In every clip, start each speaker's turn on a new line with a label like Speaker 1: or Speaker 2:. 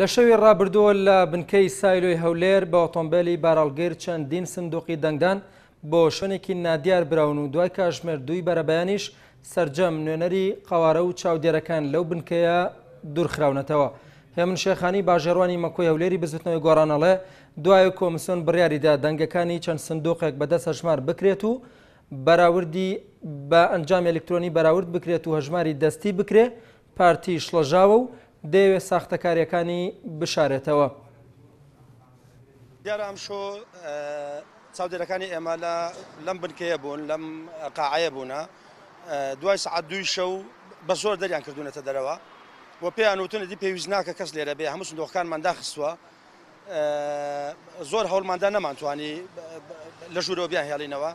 Speaker 1: لە شەوی ڕابردووە لە بنکەی سایلۆی هەولێر بە ئۆتۆمبیلی باراڵگیر چەندین سندوقی دەنگدان بۆ شوێنێکی نادیار براون و دوای کاژمێر دوی بەرەبیانیش سرجەم نوێنەری قوارە و چاودێرەکان لەو بنکەیە دوورخراونەتەوە. هێمن شێخانی باژێڕوانی مەکۆی هەولێری بزتنەوەی گۆرانەڵێ دوای کۆمسیۆن بڕیاریدا دەنگەکانی چەند سندوقێک بەدەست هەژمار بکرێت و بەراوردی بە ئەنجام ئەلکترۆنی بەراورد بکرێت و هەژماری دەستی بکرێ پارتی شڵەژاوە و دەیەوێت ساختەکاریەکانی بشارێتەوە.
Speaker 2: دیارە ئەمشۆ چاودێرەکانی ئێمە لەم بنکەیە بوون لەم قاعەیە بوونە دوای سعات دوی شەو بە زۆر دەریان کردوونەتە دەرەوە بۆ پێیان وتونە دی پێویست ناکە کەس لێرە بێ هەموو سندۆخکانمان داخستووە زۆر هەوڵماندا نەمانتوانی لە ژوورەوە بیان هێڵینەوە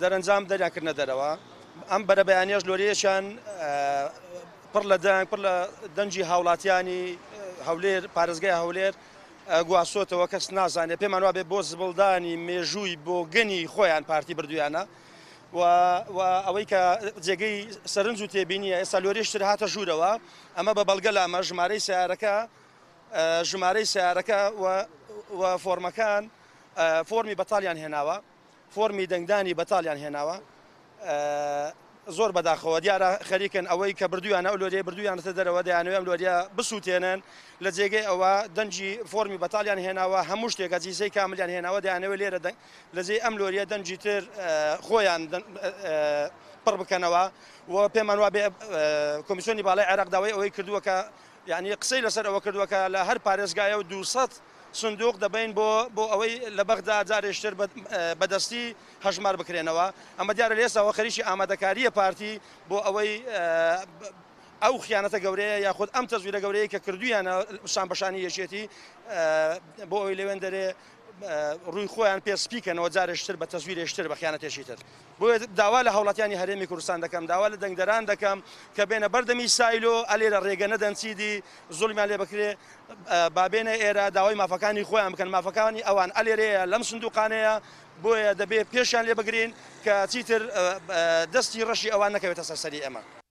Speaker 2: دەرەنجام دەریانکردە دەرەوە ئەم بەرەبیانێش لۆریەشان پڕ لە دەنگ پڕ لە دەنجی هاوڵاتیانی هەولێر پارێزگای هەولێر گواسۆتەوە کەس نازانێت پێمان وابێ بۆ زبڵدانی مێژووی بۆ گەنی خۆیان پارتی بردویانە ئەوەی کە جێگەی سەرنج و تێبینیە ئێستا لۆریشتر هاتە ژوورەوە ئەمە بە بەڵگە لامە ژمارەی سیارەکە ژمارەی سیارەکە فۆرمەکان فۆرمی بەتالیان هێناوە فۆرمی دەنگدانی بەتالیان هێناوە زۆر بەداخەوە دیارە خەریکن ئەوەی کە بردویانە ئەو لۆریە بردویانتە دەرەوە دەیانوێم لۆریە بسووتێنن لە جێگەی ئەوە دەنجی فۆمی بەتالیان هێناوە هەموو شتێکە جیسەی کاملیان هێناوە دەیانەوە لێرە لە جێ ئەم لۆریە دەنجی تر خۆیان پڕ بکەنەوە و پێمان وا کۆمیسیۆنی باڵی عێراق داوای ئەوەی کردووە کە یعنی قسەی لەسەر ئەوە کردووە کە لە هەر پارێزگایە و 200 سندوق دەبین بۆ بۆ ئەوەی لە بەغدا جارێشتر بەدەستی هەژمار بکرێنەوە ئەمە دیارە لێسەوە خەریکی ئامادەکاریە پارتی بۆ ئەوەی ئەو خیانەتە گەورەیە یاخود ئەم تەزویرە گەورەیە کە کردویانە شان بەشانی یەشێتی بۆ ئەوی لەوێن دەرێ ڕووی خۆیان پێسپیکەنەوە جارێشتر بە تەزویرێشتر بە خیانەتێشیتر بۆ داوا لە هەوڵاتیانی هەرێمی کوردستان دەکەم داوا لە دەنگدەران دەکەم کە بێنە بەردەمی سایلۆ ئەلێ لە ڕێگە نەدەنچیدی زۆلمان لێ بکرێ بابێنە ئێرە داوای مافەکانی خۆیان بکەن مافەکانی ئەوان ئەلێرەیە لەم سندوقانەیە بۆیە دەبێت پێشیان لێ بگرین کە چیتر دەستی ڕەشی ئەوان نەکەوێتە سەرسەری ئەمە.